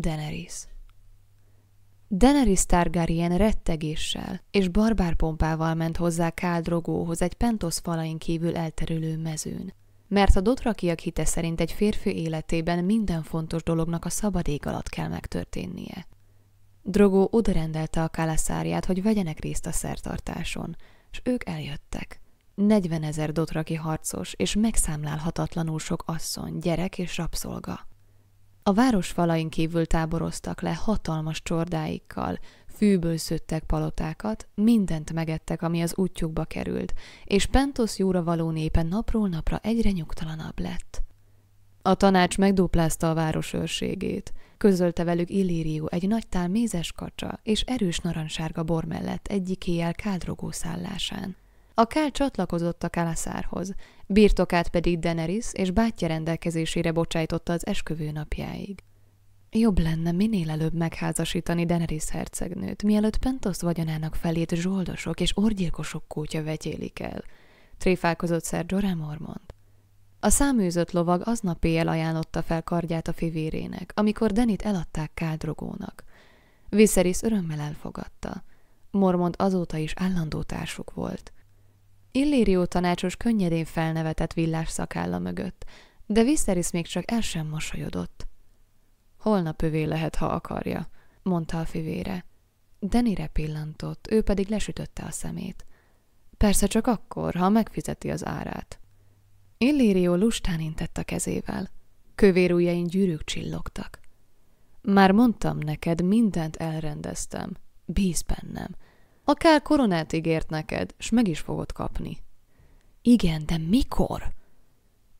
Daenerys. Daenerys Targaryen rettegéssel és barbárpompával ment hozzá Káldrogóhoz Drogóhoz egy pentosz falain kívül elterülő mezőn, mert a dotrakiak hite szerint egy férfi életében minden fontos dolognak a szabad ég alatt kell megtörténnie. Drogó odarendelte a kálaszárját, hogy vegyenek részt a szertartáson, és ők eljöttek. 40 ezer dotraki harcos és megszámlálhatatlanul sok asszony, gyerek és rabszolga. A város falain kívül táboroztak le hatalmas csordáikkal, fűből szőttek palotákat, mindent megettek, ami az útjukba került, és Pentos jóra való népe napról napra egyre nyugtalanabb lett. A tanács megduplázta a város őrségét, közölte velük Illírió egy nagy tál mézes kacsa és erős narancsárga bor mellett egyik éjjel káldrogó szállásán. A Kál csatlakozott a Kalaszárhoz, birtokát pedig Daenerys és bátyja rendelkezésére bocsájtotta az esküvő napjáig. Jobb lenne minél előbb megházasítani Daenerys hercegnőt, mielőtt Pentos vagyonának felét zsoldosok és orgyilkosok kútja vetyélik el, tréfálkozott Sir Jorah Mormont. A száműzött lovag aznap éjjel ajánlotta fel kardját a fivérének, amikor Denit eladták káldrogónak. Viserys örömmel elfogadta. Mormont azóta is állandó társuk volt. Illérió tanácsos könnyedén felnevetett villás szakálla mögött, de Viserys még csak el sem mosolyodott. Holnap övé lehet, ha akarja, mondta a fivére. Denire pillantott, ő pedig lesütötte a szemét. Persze csak akkor, ha megfizeti az árát. Illérió lustán intett a kezével. Kövér ujjain gyűrűk csillogtak. Már mondtam neked, mindent elrendeztem. Bíz bennem. Akár koronát ígért neked, s meg is fogod kapni. Igen, de mikor?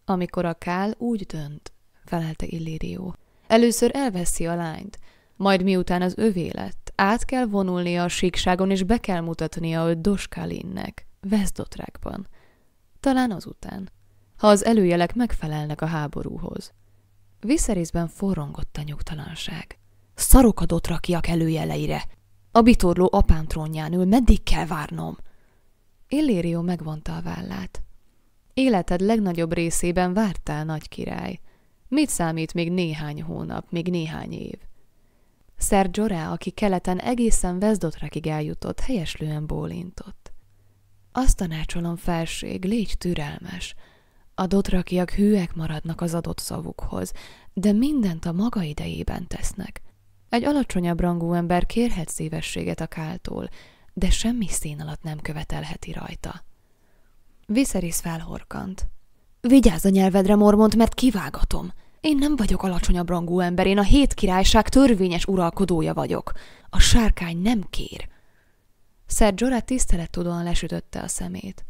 Amikor a Kál úgy dönt, felelte Illérió. Először elveszi a lányt, majd miután az övé lett, át kell vonulnia a síkságon, és be kell mutatnia őt Doskalinnek, Vezdotrákban. Talán azután, ha az előjelek megfelelnek a háborúhoz. Viszerészben forrongott a nyugtalanság. a rakjak előjeleire, a bitorló apám trónján ül, meddig kell várnom? Illérió megvonta a vállát. Életed legnagyobb részében vártál, nagy király. Mit számít még néhány hónap, még néhány év? Sergio aki keleten egészen Vezdotrakig eljutott, helyeslően bólintott. Azt tanácsolom, felség, légy türelmes. A dotrakiak hűek maradnak az adott szavukhoz, de mindent a maga idejében tesznek. Egy alacsonyabb rangú ember kérhet szívességet a káltól, de semmi szín alatt nem követelheti rajta. Viszerisz felhorkant. Vigyázz a nyelvedre, mormont, mert kivágatom! Én nem vagyok alacsonyabb rangú ember, én a hét királyság törvényes uralkodója vagyok. A sárkány nem kér. tisztelet tisztelettudóan lesütötte a szemét.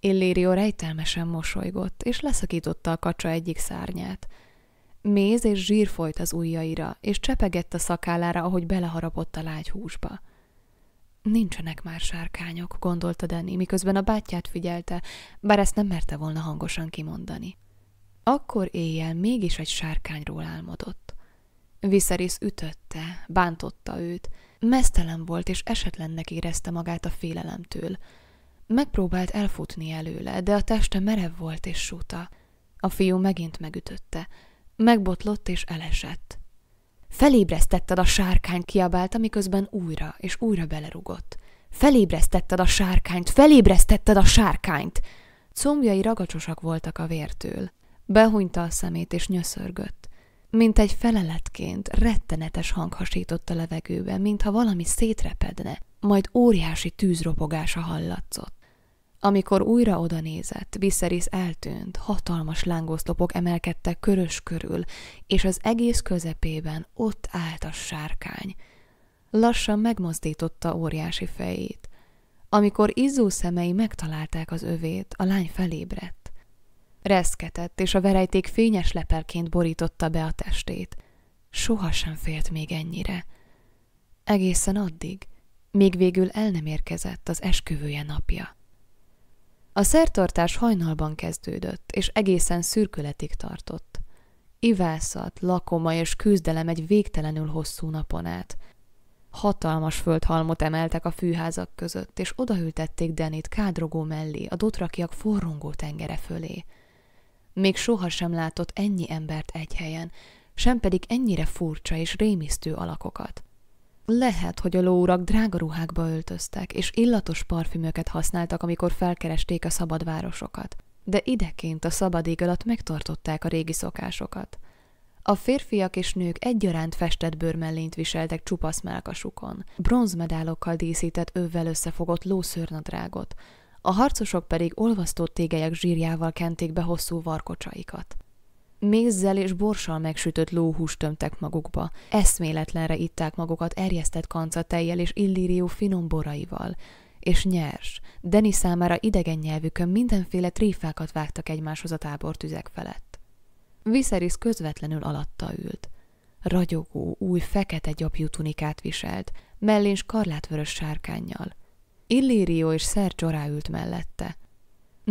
Illério rejtelmesen mosolygott, és leszakította a kacsa egyik szárnyát – Méz és zsír folyt az ujjaira, és csepegett a szakállára, ahogy beleharapott a lágy húsba. Nincsenek már sárkányok, gondolta Danny, miközben a bátyját figyelte, bár ezt nem merte volna hangosan kimondani. Akkor éjjel mégis egy sárkányról álmodott. Viszerész ütötte, bántotta őt, mesztelen volt és esetlennek érezte magát a félelemtől. Megpróbált elfutni előle, de a teste merev volt és suta. A fiú megint megütötte, megbotlott és elesett. Felébresztetted a sárkányt, kiabált, amiközben újra és újra belerugott. Felébresztetted a sárkányt, felébresztetted a sárkányt! Combjai ragacsosak voltak a vértől. Behunyta a szemét és nyöszörgött. Mint egy feleletként rettenetes hang hasított a levegőben, mintha valami szétrepedne, majd óriási tűzropogása hallatszott. Amikor újra odanézett, Viserys eltűnt, hatalmas lángoszlopok emelkedtek körös körül, és az egész közepében ott állt a sárkány. Lassan megmozdította óriási fejét. Amikor izzó szemei megtalálták az övét, a lány felébredt. Reszketett, és a verejték fényes lepelként borította be a testét. Sohasem félt még ennyire. Egészen addig, még végül el nem érkezett az esküvője napja. A szertartás hajnalban kezdődött, és egészen szürkületig tartott. Ivászat, lakoma és küzdelem egy végtelenül hosszú napon át. Hatalmas földhalmot emeltek a fűházak között, és odaültették Denit kádrogó mellé, a dotrakiak forrongó tengere fölé. Még sohasem látott ennyi embert egy helyen, sem pedig ennyire furcsa és rémisztő alakokat. Lehet, hogy a lóurak drága ruhákba öltöztek, és illatos parfümöket használtak, amikor felkeresték a szabad városokat, de ideként a szabad ég alatt megtartották a régi szokásokat. A férfiak és nők egyaránt festett bőrmellényt viseltek csupasz melkasukon, bronzmedálokkal díszített övvel összefogott lószörnadrágot, a harcosok pedig olvasztott tégelyek zsírjával kenték be hosszú varkocsaikat. Mézzel és borssal megsütött lóhúst tömtek magukba, eszméletlenre itták magukat erjesztett kancatejjel és illírió finom boraival, és nyers, Deni számára idegen nyelvükön mindenféle tréfákat vágtak egymáshoz a tábortüzek felett. Viserys közvetlenül alatta ült. Ragyogó, új, fekete gyapjú tunikát viselt, mellén karlátvörös sárkányjal. Illírió és Szerzsorá ült mellette –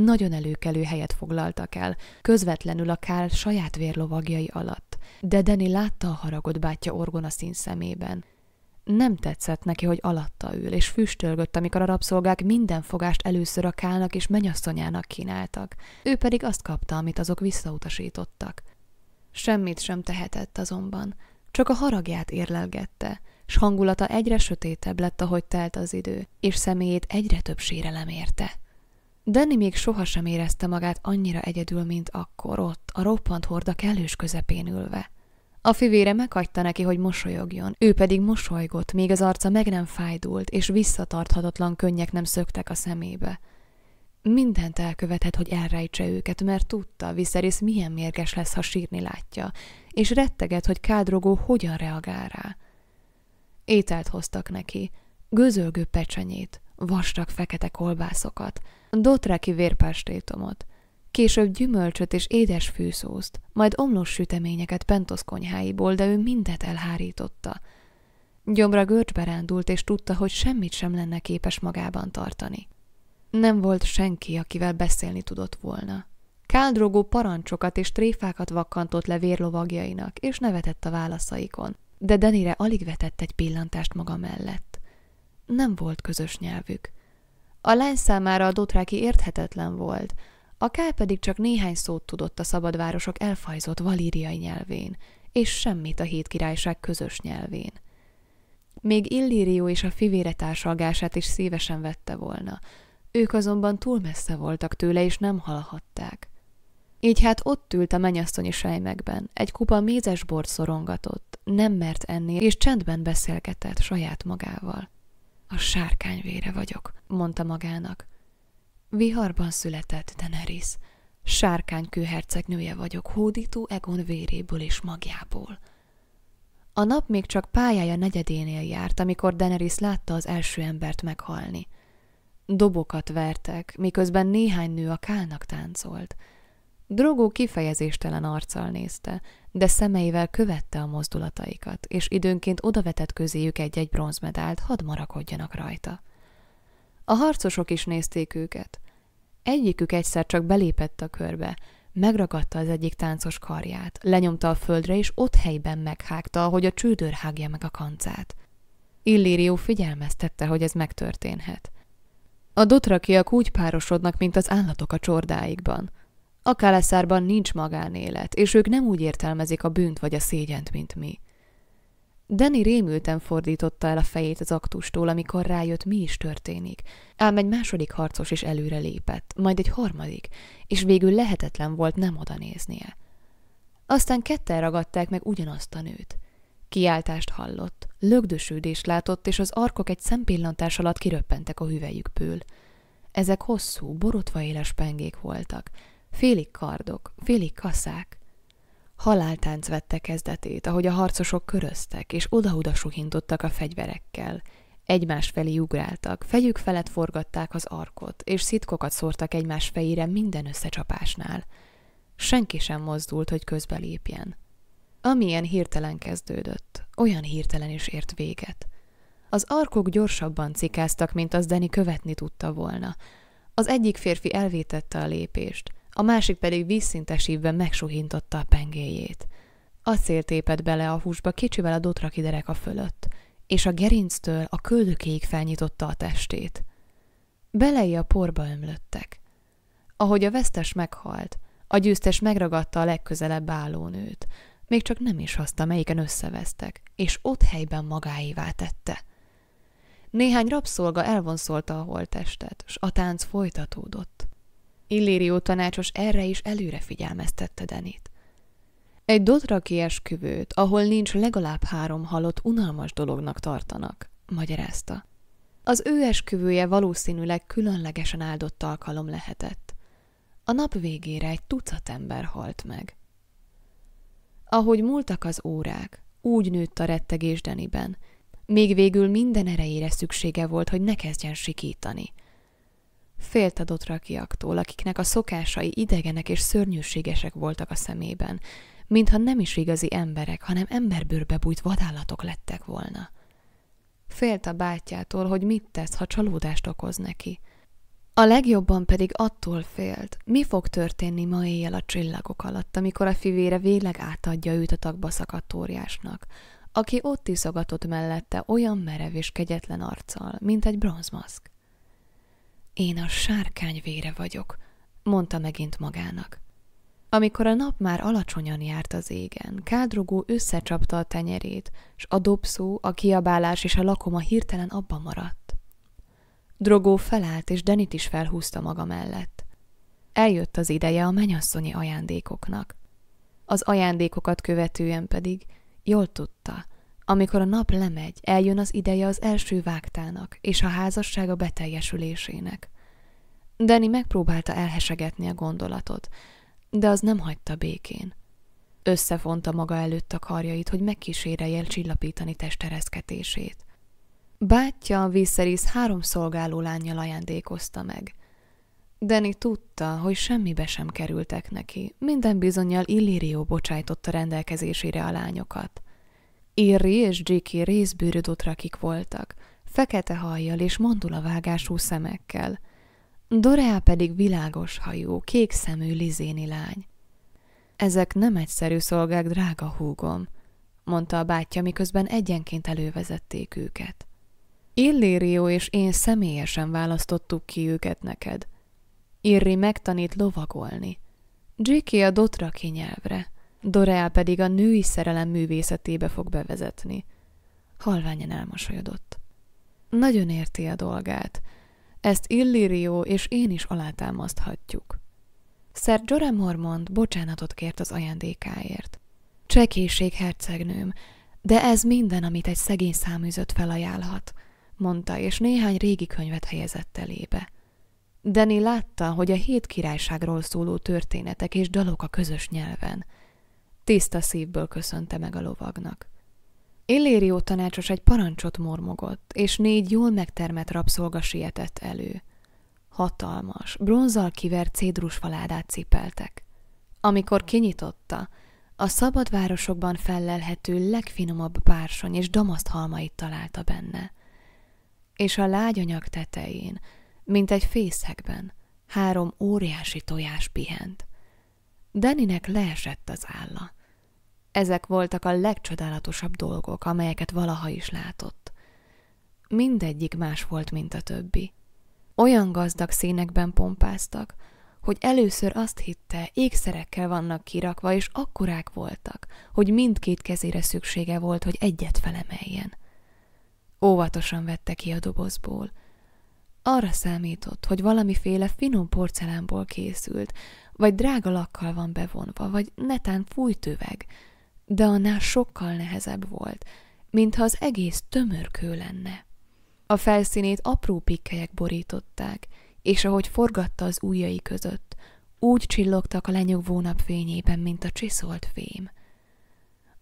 nagyon előkelő helyet foglaltak el, közvetlenül akár saját vérlovagjai alatt. De Deni látta a haragot bátyja orgona szín szemében. Nem tetszett neki, hogy alatta ül, és füstölgött, amikor a rabszolgák minden fogást először a kálnak és menyasszonyának kínáltak. Ő pedig azt kapta, amit azok visszautasítottak. Semmit sem tehetett azonban, csak a haragját érlelgette, s hangulata egyre sötétebb lett, ahogy telt az idő, és személyét egyre több sérelem érte. Danny még sohasem érezte magát annyira egyedül, mint akkor ott, a roppant horda kellős közepén ülve. A fivére meghagyta neki, hogy mosolyogjon, ő pedig mosolygott, még az arca meg nem fájdult, és visszatarthatatlan könnyek nem szöktek a szemébe. Mindent elkövethet, hogy elrejtse őket, mert tudta, Viszerész milyen mérges lesz, ha sírni látja, és retteget, hogy kádrogó hogyan reagál rá. Ételt hoztak neki, gőzölgő pecsenyét, vastag fekete kolbászokat, dotreki vérpástétomot, később gyümölcsöt és édes fűszózt, majd omlós süteményeket Pentos konyháiból, de ő mindet elhárította. Gyomra görcsbe rándult, és tudta, hogy semmit sem lenne képes magában tartani. Nem volt senki, akivel beszélni tudott volna. Káldrogó parancsokat és tréfákat vakkantott le vérlovagjainak, és nevetett a válaszaikon, de Denire alig vetett egy pillantást maga mellett nem volt közös nyelvük. A lány számára a dotráki érthetetlen volt, a Kál pedig csak néhány szót tudott a szabadvárosok elfajzott valíriai nyelvén, és semmit a hét királyság közös nyelvén. Még Illírió és a fivére társalgását is szívesen vette volna, ők azonban túl messze voltak tőle, és nem hallhatták. Így hát ott ült a menyasszonyi sejmekben, egy kupa mézes bort szorongatott, nem mert enni, és csendben beszélgetett saját magával a sárkányvére vagyok, mondta magának. Viharban született Daenerys. sárkány kőhercegnője vagyok, hódító Egon véréből és magjából. A nap még csak pályája negyedénél járt, amikor Daenerys látta az első embert meghalni. Dobokat vertek, miközben néhány nő a kálnak táncolt – Drogó kifejezéstelen arccal nézte, de szemeivel követte a mozdulataikat, és időnként odavetett közéjük egy-egy bronzmedált, hadd marakodjanak rajta. A harcosok is nézték őket. Egyikük egyszer csak belépett a körbe, megragadta az egyik táncos karját, lenyomta a földre, és ott helyben meghágta, hogy a csődőr hágja meg a kancát. Illírió figyelmeztette, hogy ez megtörténhet. A dotrakiak úgy párosodnak, mint az állatok a csordáikban – a Kálaszárban nincs magánélet, és ők nem úgy értelmezik a bűnt vagy a szégyent, mint mi. Danny rémülten fordította el a fejét az aktustól, amikor rájött, mi is történik. Ám egy második harcos is előre lépett, majd egy harmadik, és végül lehetetlen volt nem oda néznie. Aztán ketten ragadták meg ugyanazt a nőt. Kiáltást hallott, lögdösődést látott, és az arkok egy szempillantás alatt kiröppentek a hüvelyükből. Ezek hosszú, borotva éles pengék voltak, félig kardok, félig kaszák. Haláltánc vette kezdetét, ahogy a harcosok köröztek, és oda-oda suhintottak a fegyverekkel. Egymás felé ugráltak, fejük felett forgatták az arkot, és szitkokat szórtak egymás fejére minden összecsapásnál. Senki sem mozdult, hogy közbelépjen. Amilyen hirtelen kezdődött, olyan hirtelen is ért véget. Az arkok gyorsabban cikáztak, mint az Deni követni tudta volna. Az egyik férfi elvétette a lépést – a másik pedig vízszintesívben megsuhintotta a pengéjét. Acél tépett bele a húsba kicsivel a dotraki a fölött, és a gerinctől a köldökéig felnyitotta a testét. Belei a porba ömlöttek. Ahogy a vesztes meghalt, a győztes megragadta a legközelebb álló nőt, még csak nem is haszta melyiken összevesztek, és ott helyben magáévá tette. Néhány rabszolga elvonszolta a holttestet, s a tánc folytatódott. Illérió tanácsos erre is előre figyelmeztette Denit. Egy dotraki esküvőt, ahol nincs legalább három halott, unalmas dolognak tartanak, magyarázta. Az ő esküvője valószínűleg különlegesen áldott alkalom lehetett. A nap végére egy tucat ember halt meg. Ahogy múltak az órák, úgy nőtt a rettegés Deniben. Még végül minden erejére szüksége volt, hogy ne kezdjen sikítani. Félt a dotrakiaktól, akiknek a szokásai idegenek és szörnyűségesek voltak a szemében, mintha nem is igazi emberek, hanem emberbőrbe bújt vadállatok lettek volna. Félt a bátyjától, hogy mit tesz, ha csalódást okoz neki. A legjobban pedig attól félt, mi fog történni ma éjjel a csillagok alatt, amikor a fivére véleg átadja őt a tagba szakadt óriásnak, aki ott iszogatott mellette olyan merev és kegyetlen arccal, mint egy bronzmaszk. Én a sárkány vére vagyok, mondta megint magának. Amikor a nap már alacsonyan járt az égen, kádrogó összecsapta a tenyerét, s a dobszó, a kiabálás és a lakoma hirtelen abba maradt. Drogó felállt, és Denit is felhúzta maga mellett. Eljött az ideje a menyasszonyi ajándékoknak. Az ajándékokat követően pedig jól tudta – amikor a nap lemegy, eljön az ideje az első vágtának és a házassága beteljesülésének. Deni megpróbálta elhesegetni a gondolatot, de az nem hagyta békén. Összefonta maga előtt a karjait, hogy megkísérelje csillapítani testereszketését. Bátyja a Viszerész három szolgáló lányjal ajándékozta meg. Deni tudta, hogy semmibe sem kerültek neki, minden bizonyal Illírió bocsájtotta rendelkezésére a lányokat – Irri és Jiki részbőrű dotrakik voltak, fekete hajjal és mandulavágású szemekkel. Dorea pedig világos hajú, kék szemű lizéni lány. Ezek nem egyszerű szolgák, drága húgom, mondta a bátyja, miközben egyenként elővezették őket. Illérió és én személyesen választottuk ki őket neked. Irri megtanít lovagolni. Jiki a dotraki nyelvre – Doreá pedig a női szerelem művészetébe fog bevezetni. Halványan elmosolyodott. Nagyon érti a dolgát. Ezt Illirio és én is alátámaszthatjuk. Sir Joram Mormont bocsánatot kért az ajándékáért. Csekészség hercegnőm, de ez minden, amit egy szegény száműzött felajánlhat, mondta, és néhány régi könyvet helyezett elébe. Dani látta, hogy a hét királyságról szóló történetek és dalok a közös nyelven – Tiszta szívből köszönte meg a lovagnak. Illérió tanácsos egy parancsot mormogott, és négy jól megtermett rabszolga sietett elő. Hatalmas, bronzal kivert cédrus faládát cipeltek. Amikor kinyitotta, a szabad városokban fellelhető legfinomabb bársony és halmait találta benne. És a lágyanyag tetején, mint egy fészekben, három óriási tojás pihent. Deninek leesett az álla. Ezek voltak a legcsodálatosabb dolgok, amelyeket valaha is látott. Mindegyik más volt, mint a többi. Olyan gazdag színekben pompáztak, hogy először azt hitte, ékszerekkel vannak kirakva, és akkorák voltak, hogy mindkét kezére szüksége volt, hogy egyet felemeljen. Óvatosan vette ki a dobozból. Arra számított, hogy valamiféle finom porcelánból készült, vagy drága lakkal van bevonva, vagy netán fújtöveg, de annál sokkal nehezebb volt, mintha az egész tömörkő lenne. A felszínét apró pikkelyek borították, és ahogy forgatta az ujjai között, úgy csillogtak a lenyugvó napfényében, mint a csiszolt fém.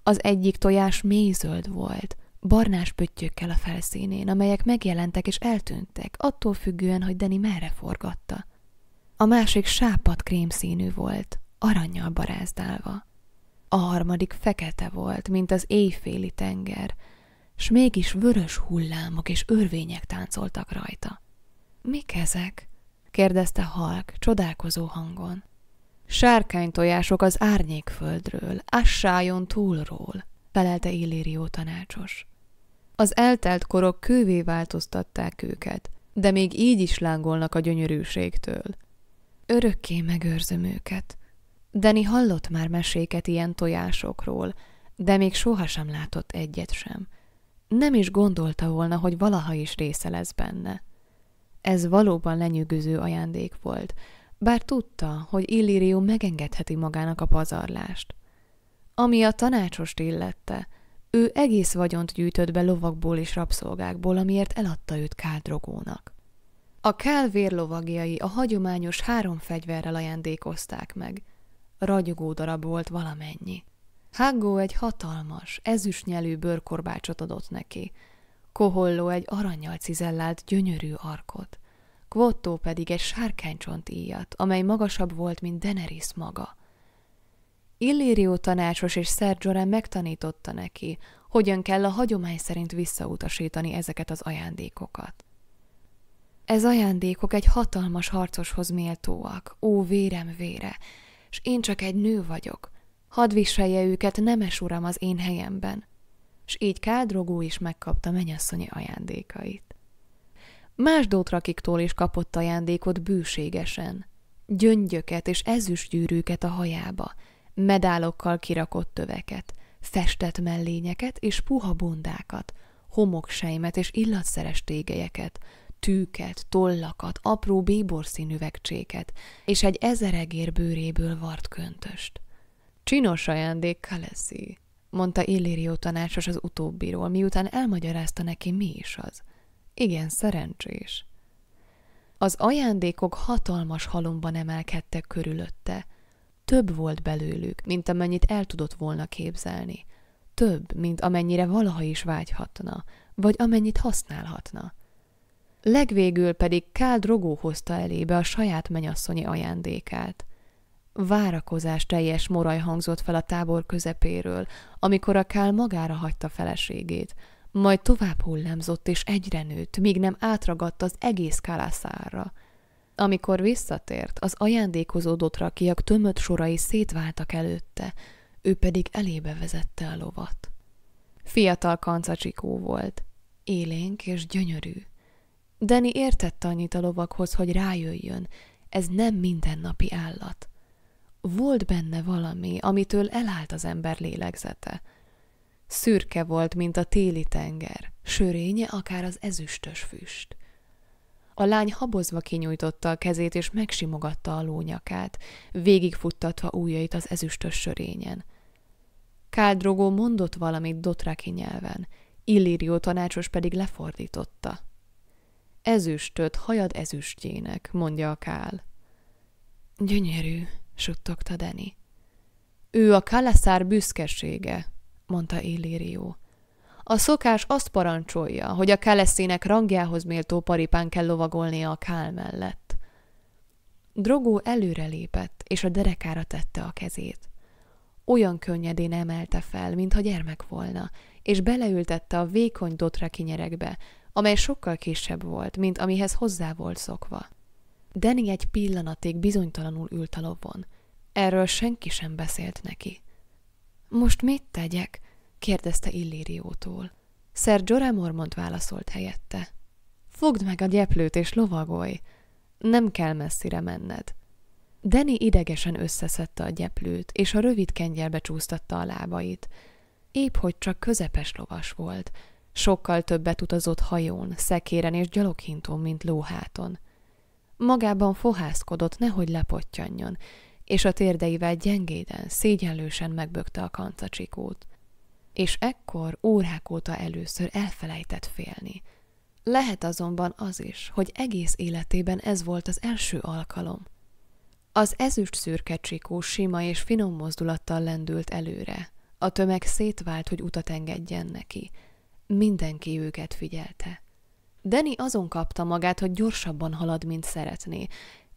Az egyik tojás mézöld volt, barnás pöttyökkel a felszínén, amelyek megjelentek és eltűntek, attól függően, hogy Deni merre forgatta. A másik sápat krémszínű volt, aranyjal barázdálva a harmadik fekete volt, mint az éjféli tenger, s mégis vörös hullámok és örvények táncoltak rajta. Mik ezek? kérdezte Halk csodálkozó hangon. Sárkánytojások az árnyékföldről, assájon túlról, felelte Illérió tanácsos. Az eltelt korok kővé változtatták őket, de még így is lángolnak a gyönyörűségtől. Örökké megőrzöm őket, Deni hallott már meséket ilyen tojásokról, de még sohasem látott egyet sem. Nem is gondolta volna, hogy valaha is része lesz benne. Ez valóban lenyűgöző ajándék volt, bár tudta, hogy Illirium megengedheti magának a pazarlást. Ami a tanácsost illette, ő egész vagyont gyűjtött be lovakból és rabszolgákból, amiért eladta őt káldrogónak. A kál vérlovagjai a hagyományos három fegyverrel ajándékozták meg – ragyogó darab volt valamennyi. Hágó egy hatalmas, ezüstnyelű bőrkorbácsot adott neki, Koholló egy aranyjal cizellált gyönyörű arkot, Kvottó pedig egy sárkánycsont íjat, amely magasabb volt, mint Daenerys maga. Illírió tanácsos és Szerzsorán megtanította neki, hogyan kell a hagyomány szerint visszautasítani ezeket az ajándékokat. Ez ajándékok egy hatalmas harcoshoz méltóak, ó vérem vére, s én csak egy nő vagyok. Hadd viselje őket nemes uram az én helyemben. S így Káldrogó is megkapta menyasszonyi ajándékait. Más dótrakiktól is kapott ajándékot bűségesen. Gyöngyöket és ezüstgyűrűket a hajába, medálokkal kirakott töveket, festett mellényeket és puha bundákat, homoksejmet és illatszeres tégelyeket, tűket, tollakat, apró béborszínű üvegcséket és egy ezeregér bőréből vart köntöst. Csinos ajándék Kaleszi, mondta Illirio tanácsos az utóbbiról, miután elmagyarázta neki, mi is az. Igen, szerencsés. Az ajándékok hatalmas halomban emelkedtek körülötte. Több volt belőlük, mint amennyit el tudott volna képzelni. Több, mint amennyire valaha is vágyhatna, vagy amennyit használhatna. Legvégül pedig Kál drogó hozta elébe a saját menyasszonyi ajándékát. Várakozás teljes moraj hangzott fel a tábor közepéről, amikor a Kál magára hagyta feleségét, majd tovább hullámzott és egyre nőtt, míg nem átragadt az egész kálászára. Amikor visszatért, az ajándékozódott rakiak tömött sorai szétváltak előtte, ő pedig elébe vezette a lovat. Fiatal kancacsikó volt, élénk és gyönyörű. Deni értette annyit a lovakhoz, hogy rájöjjön, ez nem mindennapi állat. Volt benne valami, amitől elállt az ember lélegzete. Szürke volt, mint a téli tenger, sörénye akár az ezüstös füst. A lány habozva kinyújtotta a kezét, és megsimogatta a lónyakát, végigfuttatva ujjait az ezüstös sörényen. Káldrogó mondott valamit dotraki nyelven, Illírió tanácsos pedig lefordította – ezüstöt hajad ezüstjének, mondja a Kál. Gyönyörű, suttogta Deni. Ő a Kalaszár büszkesége, mondta Illirio. A szokás azt parancsolja, hogy a Kaleszének rangjához méltó paripán kell lovagolnia a Kál mellett. Drogó előrelépett, és a derekára tette a kezét. Olyan könnyedén emelte fel, mintha gyermek volna, és beleültette a vékony dotra kinyerekbe, amely sokkal kisebb volt, mint amihez hozzá volt szokva. Danny egy pillanatig bizonytalanul ült a lovon. Erről senki sem beszélt neki. Most mit tegyek? kérdezte Illériótól. Sir Jorah Mormont válaszolt helyette. Fogd meg a gyeplőt és lovagolj! Nem kell messzire menned. Deni idegesen összeszedte a gyeplőt, és a rövid kengyelbe csúsztatta a lábait. Épp hogy csak közepes lovas volt – Sokkal többet utazott hajón, szekéren és gyaloghintón, mint lóháton. Magában fohászkodott, nehogy lepottyanjon, és a térdeivel gyengéden, szégyenlősen megbökte a kancacsikót. És ekkor órák óta először elfelejtett félni. Lehet azonban az is, hogy egész életében ez volt az első alkalom. Az ezüst szürke csikó sima és finom mozdulattal lendült előre. A tömeg szétvált, hogy utat engedjen neki – Mindenki őket figyelte. Deni azon kapta magát, hogy gyorsabban halad, mint szeretné.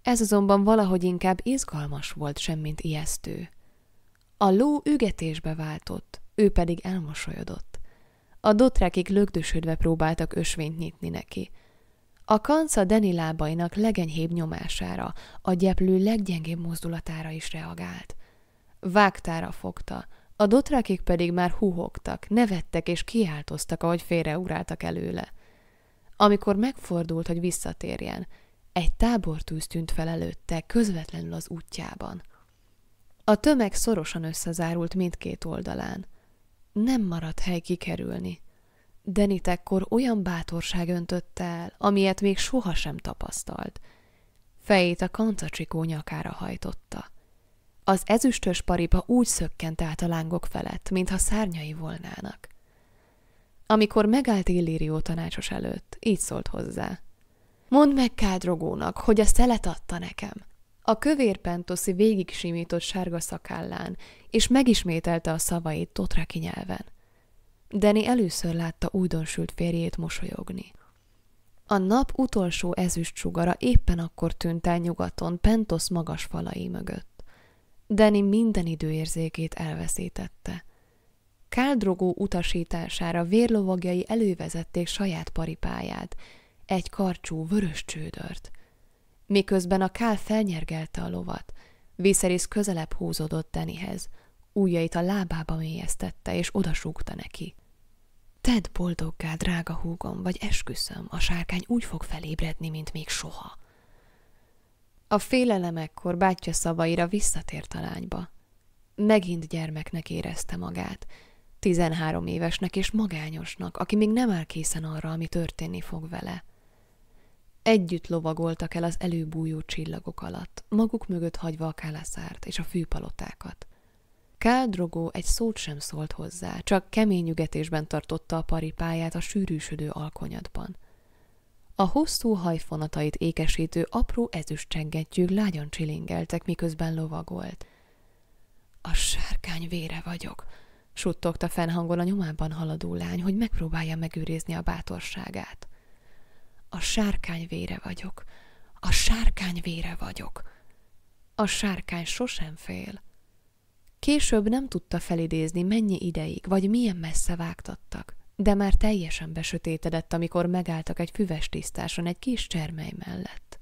Ez azonban valahogy inkább izgalmas volt, semmint ijesztő. A ló ügetésbe váltott, ő pedig elmosolyodott. A dotrekik lögdösödve próbáltak ösvényt nyitni neki. A kanca Deni lábainak legenyhébb nyomására, a gyeplő leggyengébb mozdulatára is reagált. Vágtára fogta, a dotrákik pedig már huhogtak, nevettek és kiáltoztak, ahogy félreugráltak előle. Amikor megfordult, hogy visszatérjen, egy tábortűz tűnt fel előtte, közvetlenül az útjában. A tömeg szorosan összezárult mindkét oldalán. Nem maradt hely kikerülni. Denitekkor olyan bátorság öntötte el, amilyet még sohasem tapasztalt. Fejét a kancacsikó nyakára hajtotta. Az ezüstös paripa úgy szökkent át a lángok felett, mintha szárnyai volnának. Amikor megállt Illírió tanácsos előtt, így szólt hozzá. Mondd meg kádrogónak, hogy a szelet adta nekem. A kövér pentoszi végig simított sárga szakállán, és megismételte a szavait totraki nyelven. Deni először látta újdonsült férjét mosolyogni. A nap utolsó ezüst sugara éppen akkor tűnt el nyugaton, Pentosz magas falai mögött. Danny minden időérzékét elveszítette. Káldrogó utasítására vérlovagjai elővezették saját paripáját, egy karcsú vörös csődört. Miközben a kál felnyergelte a lovat, Viserys közelebb húzódott Denihez, ujjait a lábába mélyeztette és odasúgta neki. Tedd boldoggá, drága húgom, vagy esküszöm, a sárkány úgy fog felébredni, mint még soha. A félelemekkor bátyja szavaira visszatért a lányba. Megint gyermeknek érezte magát, tizenhárom évesnek és magányosnak, aki még nem áll készen arra, ami történni fog vele. Együtt lovagoltak el az előbújó csillagok alatt, maguk mögött hagyva a kálaszárt és a fűpalotákat. Kál Drogó egy szót sem szólt hozzá, csak kemény ügetésben tartotta a paripáját a sűrűsödő alkonyatban – a hosszú hajfonatait ékesítő apró ezüstcsengettyűk lágyan csilingeltek, miközben lovagolt. A sárkány vére vagyok, suttogta fennhangon a nyomában haladó lány, hogy megpróbálja megőrizni a bátorságát. A sárkány vére vagyok, a sárkány vére vagyok. A sárkány sosem fél. Később nem tudta felidézni, mennyi ideig, vagy milyen messze vágtattak de már teljesen besötétedett, amikor megálltak egy füves tisztáson egy kis csermely mellett.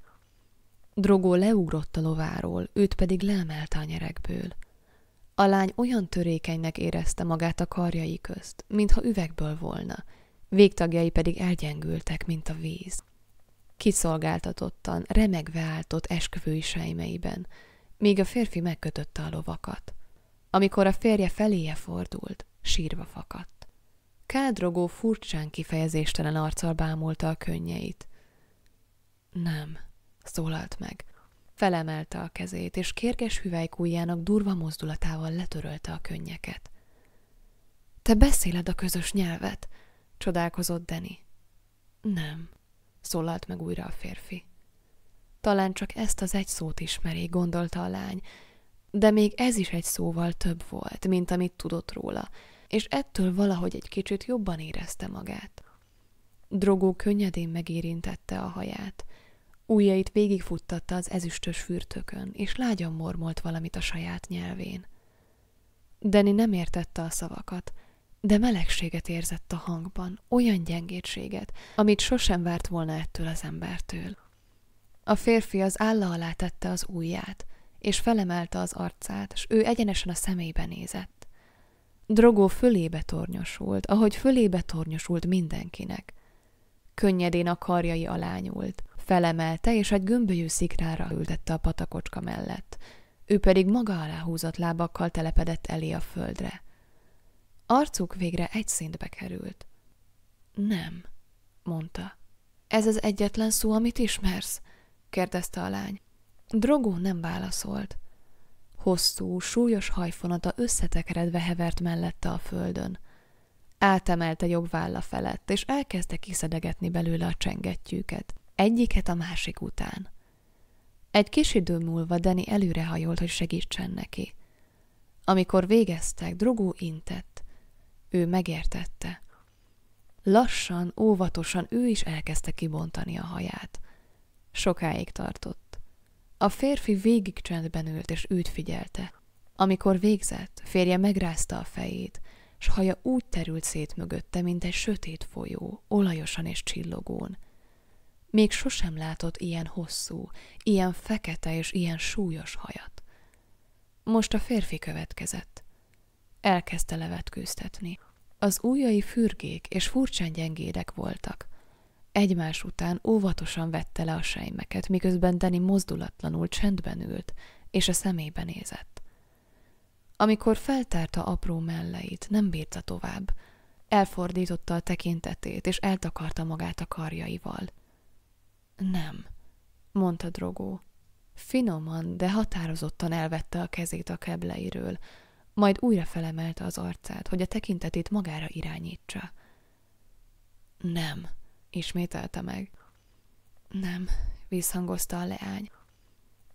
Drogó leugrott a lováról, őt pedig leemelte a nyerekből. A lány olyan törékenynek érezte magát a karjai közt, mintha üvegből volna, végtagjai pedig elgyengültek, mint a víz. Kiszolgáltatottan, remegve álltott esküvői sejmeiben, míg a férfi megkötötte a lovakat. Amikor a férje feléje fordult, sírva fakadt. Kádrogó furcsán kifejezéstelen arccal bámulta a könnyeit. Nem, szólalt meg. Felemelte a kezét, és kérges hüvelykújjának durva mozdulatával letörölte a könnyeket. Te beszéled a közös nyelvet? csodálkozott Deni. Nem, szólalt meg újra a férfi. Talán csak ezt az egy szót ismeri, gondolta a lány, de még ez is egy szóval több volt, mint amit tudott róla, és ettől valahogy egy kicsit jobban érezte magát. Drogó könnyedén megérintette a haját. Újjait végigfuttatta az ezüstös fürtökön, és lágyan mormolt valamit a saját nyelvén. Deni nem értette a szavakat, de melegséget érzett a hangban, olyan gyengétséget, amit sosem várt volna ettől az embertől. A férfi az álla alá tette az ujját, és felemelte az arcát, s ő egyenesen a szemébe nézett. Drogó fölébe tornyosult, ahogy fölébe tornyosult mindenkinek. Könnyedén a karjai alányult, felemelte, és egy gömbölyű szikrára ültette a patakocska mellett. Ő pedig maga alá húzott lábakkal telepedett elé a földre. Arcuk végre egy szintbe került. Nem, mondta. Ez az egyetlen szó, amit ismersz? kérdezte a lány. Drogó nem válaszolt hosszú, súlyos hajfonata összetekeredve hevert mellette a földön. Átemelte jobb válla felett, és elkezdte kiszedegetni belőle a csengettyűket, egyiket a másik után. Egy kis idő múlva Deni előrehajolt, hogy segítsen neki. Amikor végeztek, drogó intett. Ő megértette. Lassan, óvatosan ő is elkezdte kibontani a haját. Sokáig tartott. A férfi végig csendben ült és őt figyelte. Amikor végzett, férje megrázta a fejét, s haja úgy terült szét mögötte, mint egy sötét folyó, olajosan és csillogón. Még sosem látott ilyen hosszú, ilyen fekete és ilyen súlyos hajat. Most a férfi következett. Elkezdte levetkőztetni. Az ujjai fürgék és furcsán gyengédek voltak. Egymás után óvatosan vette le a sejmeket, miközben Deni mozdulatlanul csendben ült, és a szemébe nézett. Amikor feltárta apró melleit, nem bírta tovább. Elfordította a tekintetét, és eltakarta magát a karjaival. Nem, mondta Drogó. Finoman, de határozottan elvette a kezét a kebleiről, majd újra felemelte az arcát, hogy a tekintetét magára irányítsa. Nem, ismételte meg. Nem, visszhangozta a leány.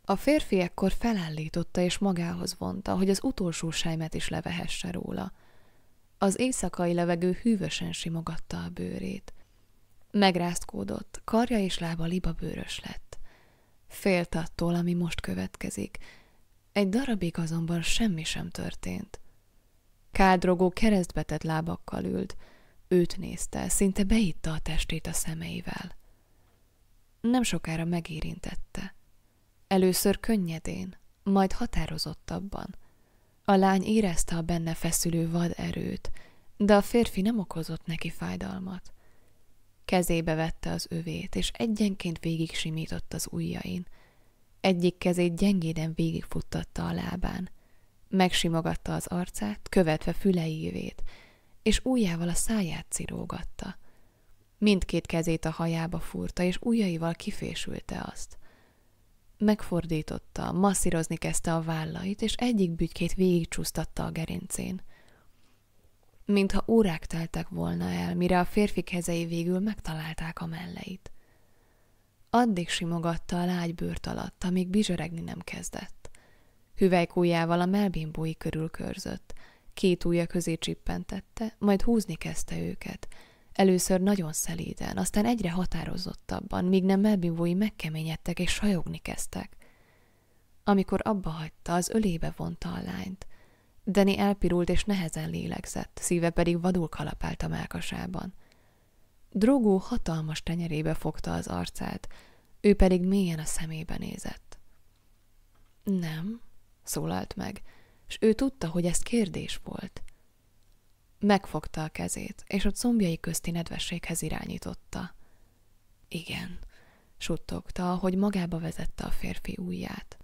A férfi ekkor felállította és magához vonta, hogy az utolsó sejmet is levehesse róla. Az éjszakai levegő hűvösen simogatta a bőrét. Megrázkódott, karja és lába bőrös lett. Félt attól, ami most következik. Egy darabig azonban semmi sem történt. Káldrogó keresztbetett lábakkal ült, Őt nézte, szinte beitta a testét a szemeivel. Nem sokára megérintette. Először könnyedén, majd határozottabban. A lány érezte a benne feszülő vad erőt, de a férfi nem okozott neki fájdalmat. Kezébe vette az övét, és egyenként végig simított az ujjain. Egyik kezét gyengéden végigfuttatta a lábán. Megsimogatta az arcát, követve füleivét, és ujjával a száját cirógatta. Mindkét kezét a hajába fúrta, és ujjaival kifésülte azt. Megfordította, masszírozni kezdte a vállait, és egyik bütykét végigcsúsztatta a gerincén. Mintha órák teltek volna el, mire a férfi kezei végül megtalálták a melleit. Addig simogatta a lágy bőrt alatt, amíg bizsöregni nem kezdett. Hüvelykújjával a melbimbói körül körzött, két ujja közé csippentette, majd húzni kezdte őket. Először nagyon szelíden, aztán egyre határozottabban, míg nem melbivói megkeményedtek és sajogni kezdtek. Amikor abba hagyta, az ölébe vonta a lányt. Deni elpirult és nehezen lélegzett, szíve pedig vadul kalapált a melkasában. Drogó hatalmas tenyerébe fogta az arcát, ő pedig mélyen a szemébe nézett. Nem, szólalt meg, és ő tudta, hogy ez kérdés volt. Megfogta a kezét, és a combjai közti nedvességhez irányította. Igen, suttogta, hogy magába vezette a férfi ujját.